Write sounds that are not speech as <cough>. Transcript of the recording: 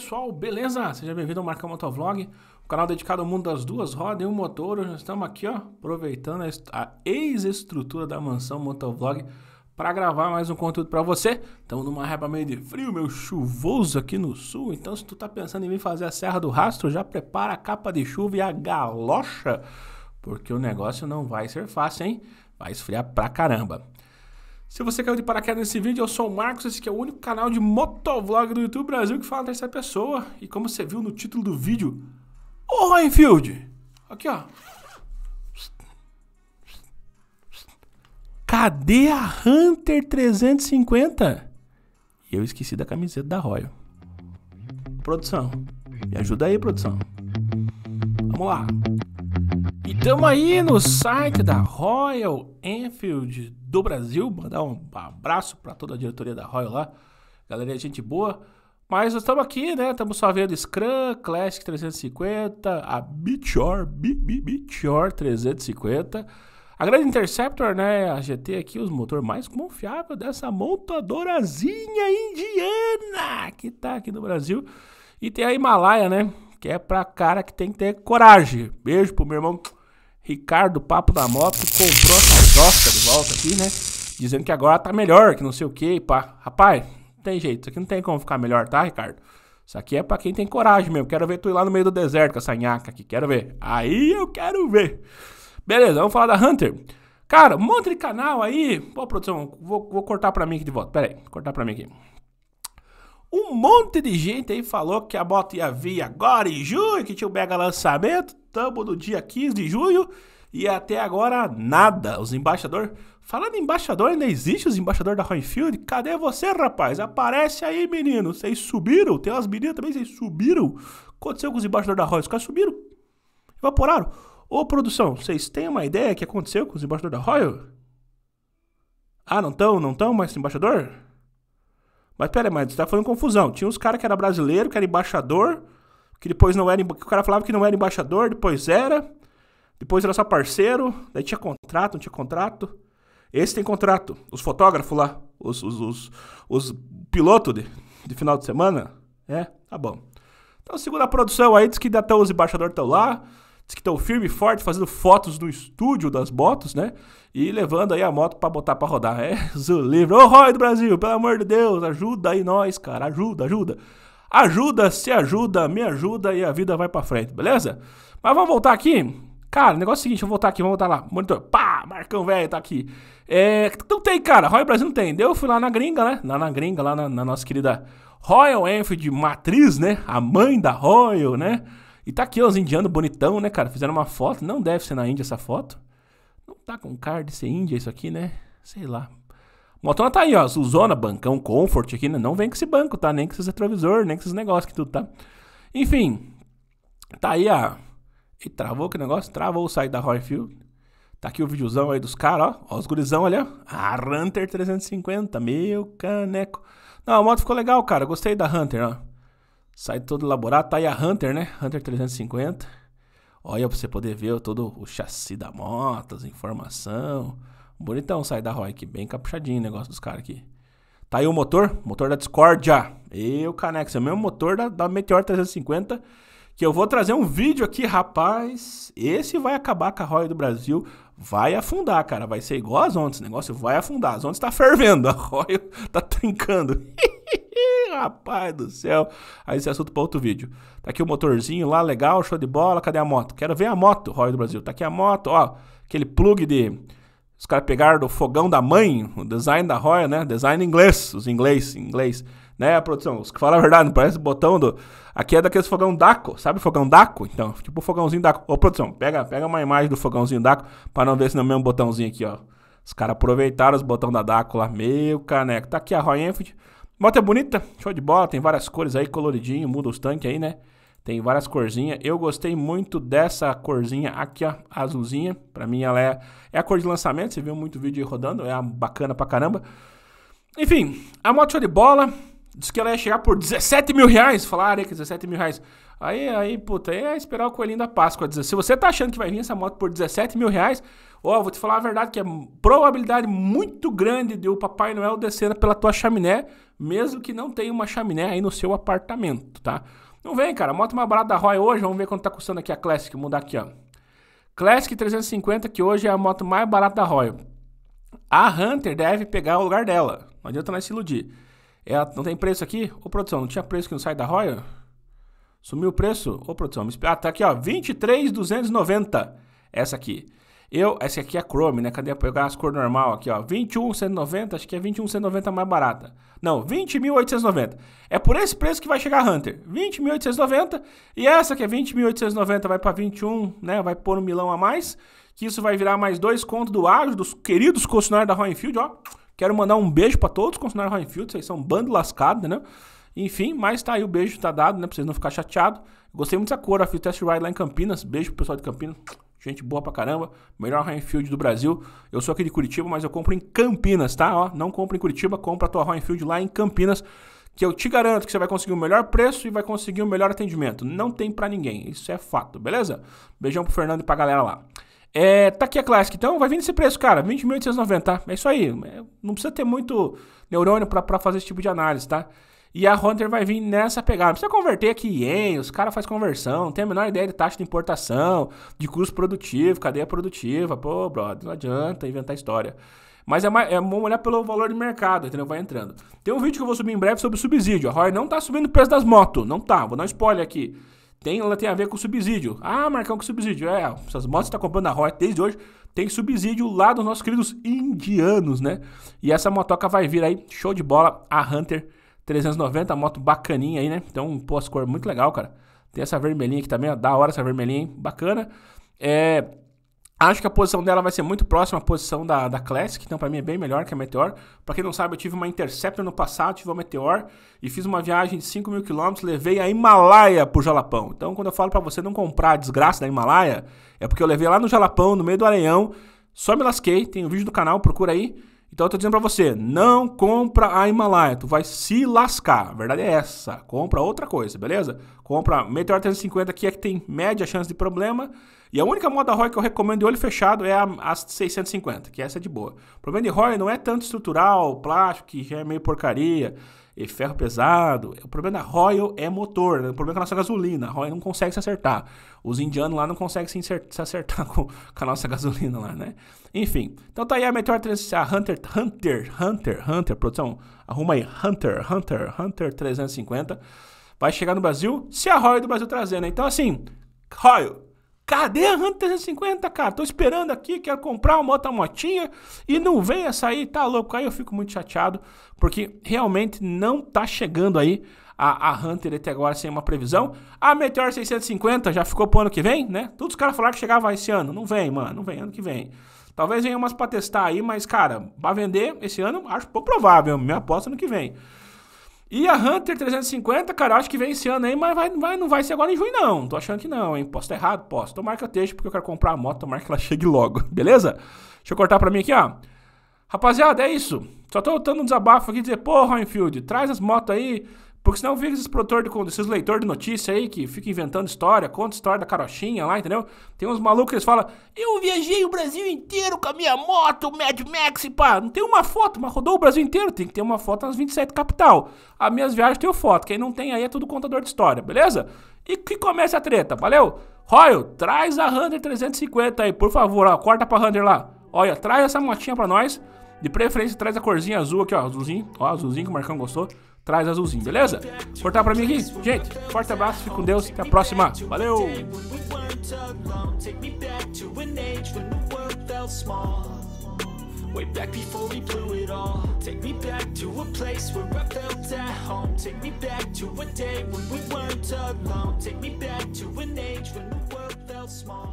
pessoal, beleza? Seja bem-vindo ao Marcão Motovlog, o canal dedicado ao mundo das duas rodas e um motor. Hoje nós estamos aqui, ó, aproveitando a ex-estrutura da mansão Motovlog para gravar mais um conteúdo para você. Estamos numa reba meio de frio, meu chuvoso aqui no sul. Então, se tu tá pensando em vir fazer a Serra do Rastro, já prepara a capa de chuva e a galocha, porque o negócio não vai ser fácil, hein? Vai esfriar pra caramba. Se você caiu de paraquedas nesse vídeo, eu sou o Marcos, esse é o único canal de motovlog do YouTube Brasil que fala terceira pessoa. E como você viu no título do vídeo, o Rainfield! Aqui ó. Cadê a Hunter 350? E eu esqueci da camiseta da Royal. Produção, me ajuda aí, produção. Vamos lá. Tamo aí no site da Royal Enfield do Brasil. Mandar um abraço para toda a diretoria da Royal lá. galeria gente boa. Mas nós estamos aqui, né? Estamos só vendo Scrum, Classic 350, a Bichor, Bichor 350. A grande Interceptor, né? A GT aqui, os motor mais confiável dessa montadorazinha indiana que tá aqui no Brasil. E tem a Himalaia, né? Que é pra cara que tem que ter coragem. Beijo pro meu irmão Ricardo Papo da Moto comprou essa exausta de volta aqui, né? Dizendo que agora tá melhor, que não sei o que, pá. Rapaz, não tem jeito, isso aqui não tem como ficar melhor, tá, Ricardo? Isso aqui é pra quem tem coragem mesmo. Quero ver tu ir lá no meio do deserto com essa nhaca aqui, quero ver. Aí eu quero ver. Beleza, vamos falar da Hunter. Cara, um monte de canal aí. Pô, produção, vou, vou cortar pra mim aqui de volta. Pera aí, cortar pra mim aqui. Um monte de gente aí falou que a moto ia vir agora em junho, que tinha o um mega lançamento. Tamo no dia 15 de junho e até agora nada. Os embaixadores. Falando em embaixador, ainda existe os embaixadores da Field? Cadê você, rapaz? Aparece aí, menino. Vocês subiram? Tem umas meninas também, vocês subiram? O que aconteceu com os embaixadores da Royce? Os caras subiram? Evaporaram? Ô, produção, vocês têm uma ideia do que aconteceu com os embaixadores da Royal? Ah, não estão? Não estão mais embaixador? Mas pera, mas você tá falando confusão. Tinha uns caras que era brasileiro, que era embaixador, que depois não era. Que o cara falava que não era embaixador, depois era. Depois era só parceiro, daí tinha contrato, não tinha contrato. Esse tem contrato. Os fotógrafos lá, os, os, os, os pilotos de, de, final de semana. É, tá bom. Então, segunda a produção aí, diz que até os embaixadores estão lá. Diz que estão tá firme e forte fazendo fotos no estúdio das motos, né? E levando aí a moto para botar para rodar. É o <laughs> livro. Ô, Roy do Brasil, pelo amor de Deus, ajuda aí nós, cara. Ajuda, ajuda. Ajuda, se ajuda, me ajuda e a vida vai para frente, beleza? Mas vamos voltar aqui. Cara, o negócio é o seguinte, vou voltar aqui, vamos voltar lá. Monitor, pá, Marcão velho tá aqui. É, não tem, cara, Roy Brasil não tem. Deu, eu fui lá na gringa, né? Lá na gringa, lá na, na nossa querida Royal Enfield Matriz, né? A mãe da Royal, né? E tá aqui, ó, os indianos bonitão, né, cara? Fizeram uma foto. Não deve ser na Índia essa foto. Não tá com card de ser Índia isso aqui, né? Sei lá. Motona tá aí, ó. Suzona, bancão, comfort aqui, né? Não vem com esse banco, tá? Nem com esses retrovisor, nem com esses negócios que tudo, tá? Enfim. Tá aí, ó. E travou que negócio? Travou o site da Royfield. Tá aqui o videozão aí dos caras, ó. ó. Os gurizão ali, ó. A Hunter 350, meu caneco. Não, a moto ficou legal, cara. Gostei da Hunter, ó. Sai todo elaborado, tá aí a Hunter, né? Hunter 350. Olha pra você poder ver todo o chassi da moto, as informações Bonitão sai da Roy aqui, bem caprichadinho o negócio dos caras aqui. Tá aí o motor, motor da Discordia. E o Canex, é o mesmo motor da, da Meteor 350 que eu vou trazer um vídeo aqui, rapaz. Esse vai acabar com a Roy do Brasil. Vai afundar, cara. Vai ser igual as ondas. O negócio vai afundar. As ondas tá fervendo. <laughs> A Roy tá trincando. <laughs> <laughs> Rapaz do céu. Aí esse assunto para outro vídeo. Tá aqui o motorzinho lá, legal, show de bola. Cadê a moto? Quero ver a moto, Royal do Brasil. Tá aqui a moto, ó. Aquele plug de. Os caras pegaram do fogão da mãe, o design da Royal, né? Design inglês, os inglês, inglês. Né, a produção? Os que falam a verdade, não parece botão do. Aqui é daqueles fogão Daco, sabe fogão Daco? Então, tipo o fogãozinho Daco. Ô, produção, pega, pega uma imagem do fogãozinho Daco para não ver se não é o mesmo botãozinho aqui, ó. Os caras aproveitaram os botões da Daco lá, meio caneco. Tá aqui a Royal Enfield. Moto é bonita, show de bola, tem várias cores aí, coloridinho, muda os tanques aí, né? Tem várias corzinhas. Eu gostei muito dessa corzinha aqui, ó, azulzinha. Pra mim ela é, é a cor de lançamento, você viu muito vídeo aí rodando, é bacana pra caramba. Enfim, a moto show de bola, disse que ela ia chegar por 17 mil reais. Falaram aí que 17 mil reais. Aí, aí, puta, aí é esperar o coelhinho da Páscoa. dizer Se você tá achando que vai vir essa moto por 17 mil reais, ó, vou te falar a verdade que é probabilidade muito grande de o Papai Noel descer pela tua chaminé, mesmo que não tenha uma chaminé aí no seu apartamento, tá? Não vem, cara. A moto mais barata da Roy hoje, vamos ver quanto tá custando aqui a Classic, mudar aqui, ó. Classic 350, que hoje é a moto mais barata da Royal. A Hunter deve pegar o lugar dela. Não adianta nós se iludir. Ela não tem preço aqui? Ô produção, não tinha preço que não sai da Royal? Sumiu o preço? Ô, produção, me Ah, tá aqui, ó. 23,290. Essa aqui. Eu, essa aqui é a Chrome, né? Cadê pegar as cores normal aqui, ó? 21,190, acho que é 21,190 mais barata. Não, 20.890. É por esse preço que vai chegar a Hunter. 20.890 e essa que é 20.890 vai para 21, né? Vai pôr um milão a mais, que isso vai virar mais dois contos do Agro, dos queridos funcionários da Roenfield, ó. Quero mandar um beijo para todos os funcionários da Roenfield, vocês são um bando lascado, né? Enfim, mas tá aí o beijo, tá dado, né? Pra vocês não ficar chateado. Gostei muito da cor, a fiz test ride lá em Campinas. Beijo pro pessoal de Campinas. Gente boa pra caramba. Melhor Field do Brasil. Eu sou aqui de Curitiba, mas eu compro em Campinas, tá? Ó, não compra em Curitiba, compra a tua Field lá em Campinas. Que eu te garanto que você vai conseguir o melhor preço e vai conseguir o melhor atendimento. Não tem para ninguém. Isso é fato, beleza? Beijão pro Fernando e pra galera lá. É, tá aqui a Classic, então vai vir nesse preço, cara, 20.890, tá? É isso aí, é, não precisa ter muito neurônio para fazer esse tipo de análise, tá? E a Hunter vai vir nessa pegada. Não precisa converter aqui em, os caras fazem conversão, não tem a menor ideia de taxa de importação, de custo produtivo, cadeia produtiva. Pô, brother, não adianta inventar história. Mas é, é bom olhar pelo valor de mercado, entendeu? Vai entrando. Tem um vídeo que eu vou subir em breve sobre subsídio. A Roy não tá subindo o preço das motos. Não tá, vou dar um spoiler aqui. Tem, ela tem a ver com subsídio. Ah, Marcão, que subsídio? É, essas motos que tá comprando a Roy desde hoje tem subsídio lá dos nossos queridos indianos, né? E essa motoca vai vir aí, show de bola, a Hunter 390, moto bacaninha aí, né? Então, pô, as cores muito legal, cara. Tem essa vermelhinha aqui também, ó, da hora essa vermelhinha, hein? Bacana. É, acho que a posição dela vai ser muito próxima à posição da, da Classic, então para mim é bem melhor que a Meteor. Para quem não sabe, eu tive uma Interceptor no passado, tive uma Meteor e fiz uma viagem de 5 mil quilômetros, levei a Himalaia pro Jalapão. Então, quando eu falo para você não comprar a desgraça da Himalaia, é porque eu levei lá no Jalapão, no meio do areião, só me lasquei, tem um vídeo do canal, procura aí. Então eu tô dizendo para você, não compra a Himalaia, tu vai se lascar. A verdade é essa. Compra outra coisa, beleza? Compra Meteor 350 que é que tem média chance de problema. E a única moda ROI que eu recomendo de olho fechado é a, a 650, que essa é de boa. O problema de ROI não é tanto estrutural, plástico, que já é meio porcaria. E ferro pesado. O problema da Royal é motor, né? o problema é com a nossa gasolina. A Royal não consegue se acertar. Os indianos lá não conseguem se, se acertar <laughs> com, com, a nossa gasolina lá, né? Enfim, então tá aí a Meteor 350, a Hunter, Hunter, Hunter, Hunter, produção, arruma aí, Hunter, Hunter, Hunter 350. Vai chegar no Brasil, se a Royal do Brasil trazer, né? Então assim, Royal, Cadê a Hunter 350, cara? Tô esperando aqui, quero comprar uma outra motinha e não vem essa aí, tá louco? Aí eu fico muito chateado, porque realmente não tá chegando aí a, a Hunter até agora sem uma previsão. A Meteor 650 já ficou pro ano que vem, né? Todos os caras falaram que chegava esse ano. Não vem, mano, não vem, ano que vem. Talvez venha umas pra testar aí, mas, cara, pra vender esse ano, acho pouco provável. Minha aposta é no que vem. E a Hunter 350, cara, acho que vem esse ano aí, mas vai, vai, não vai ser agora em junho, não. Tô achando que não, hein? Posso estar errado? Posso. Tomara que eu esteja, porque eu quero comprar a moto, tomara que ela <laughs> chegue logo, beleza? Deixa eu cortar pra mim aqui, ó. Rapaziada, é isso. Só tô dando um desabafo aqui, dizer, pô, Reinfield, traz as motos aí, porque senão fica esses produtores, de, esses leitores de notícia aí que fica inventando história, conta história da carochinha lá, entendeu? Tem uns malucos que eles falam, eu viajei o Brasil inteiro com a minha moto, Mad Max e pá. Não tem uma foto, mas rodou o Brasil inteiro, tem que ter uma foto nas 27 capital. As minhas viagens tem foto, quem não tem aí é tudo contador de história, beleza? E que comece a treta, valeu? Royal, traz a Hunter 350 aí, por favor, ó, corta pra Hunter lá. Olha, traz essa motinha pra nós, de preferência traz a corzinha azul aqui, ó, azulzinho, ó, azulzinho que o Marcão gostou. Traz azulzinho, beleza? Cortar pra mim aqui. Gente, forte abraço, fique com Deus, até a próxima. Valeu! Way back before we blew it all Take me back to a place where I felt at home Take me back to a day when we weren't alone Take me back to an age when the world felt small